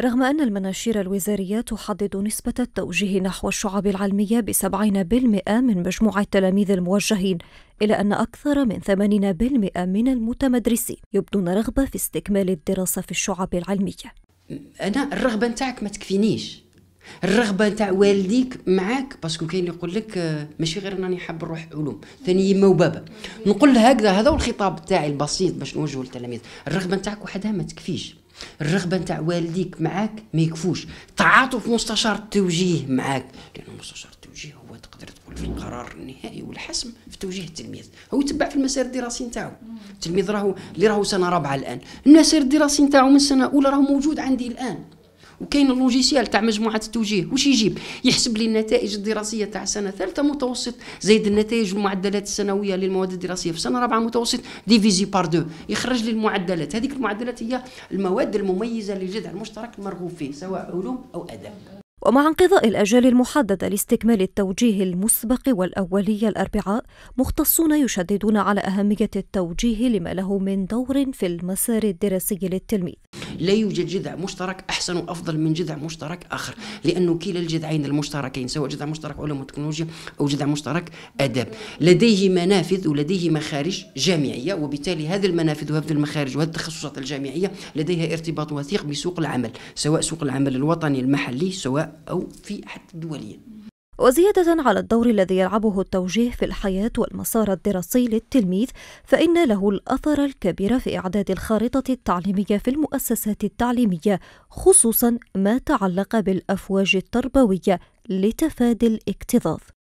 رغم أن المناشير الوزارية تحدد نسبة التوجيه نحو الشعب العلمية بسبعين بالمئة من مجموع التلاميذ الموجهين إلا أن أكثر من ثمانين بالمئة من المتمدرسين يبدون رغبة في استكمال الدراسة في الشعب العلمية أنا الرغبة نتاعك ما تكفينيش الرغبه نتاع والديك معاك باسكو كاين اللي يقول لك آه، ماشي غير راني حاب نروح علوم ثاني يما وبابا نقول هكذا هذا هو الخطاب تاعي البسيط باش نوجهه للتلاميذ الرغبه نتاعك وحدها ما تكفيش الرغبه نتاع والديك معاك ما يكفوش تعاطف مستشار التوجيه معاك لانه مستشار التوجيه هو تقدر تقول في القرار النهائي والحسم في توجيه التلميذ هو يتبع في المسار الدراسي نتاعو التلميذ راهو اللي راهو سنه رابعه الان المسار الدراسي نتاعو من سنه اولى راهو موجود عندي الان وكاين اللوجيسيال تاع مجموعه التوجيه واش يجيب يحسب لي النتائج الدراسيه تاع سنه ثالثه متوسط زائد النتائج والمعدلات السنويه للمواد الدراسيه في سنه رابعه متوسط ديفيزي بار دو يخرج لي المعدلات هذيك المعدلات هي المواد المميزه للجذع المشترك المرغوب فيه سواء علوم او ادب ومع انقضاء الأجال المحددة لاستكمال التوجيه المسبق والأولي الأربعاء مختصون يشددون على أهمية التوجيه لما له من دور في المسار الدراسي للتلميذ لا يوجد جذع مشترك أحسن وأفضل من جذع مشترك آخر لأنه كلا الجذعين المشتركين سواء جذع مشترك علوم وتكنولوجيا أو جذع مشترك آداب لديه منافذ ولديه مخارج جامعية وبالتالي هذه المنافذ وهذه المخارج وهذه التخصصات الجامعية لديها ارتباط وثيق بسوق العمل سواء سوق العمل الوطني المحلي سواء أو في حتى دوليا وزيادة على الدور الذي يلعبه التوجيه في الحياة والمسار الدراسي للتلميذ فإن له الأثر الكبير في إعداد الخارطة التعليمية في المؤسسات التعليمية خصوصا ما تعلق بالأفواج التربوية لتفادي الاكتظاظ